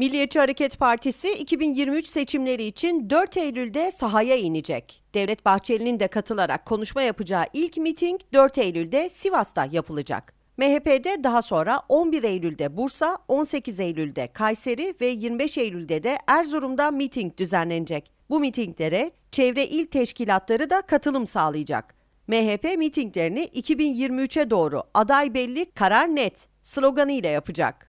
Milliyetçi Hareket Partisi 2023 seçimleri için 4 Eylül'de sahaya inecek. Devlet Bahçeli'nin de katılarak konuşma yapacağı ilk miting 4 Eylül'de Sivas'ta yapılacak. MHP'de daha sonra 11 Eylül'de Bursa, 18 Eylül'de Kayseri ve 25 Eylül'de de Erzurum'da miting düzenlenecek. Bu mitinglere çevre il teşkilatları da katılım sağlayacak. MHP mitinglerini 2023'e doğru aday belli, karar net sloganı ile yapacak.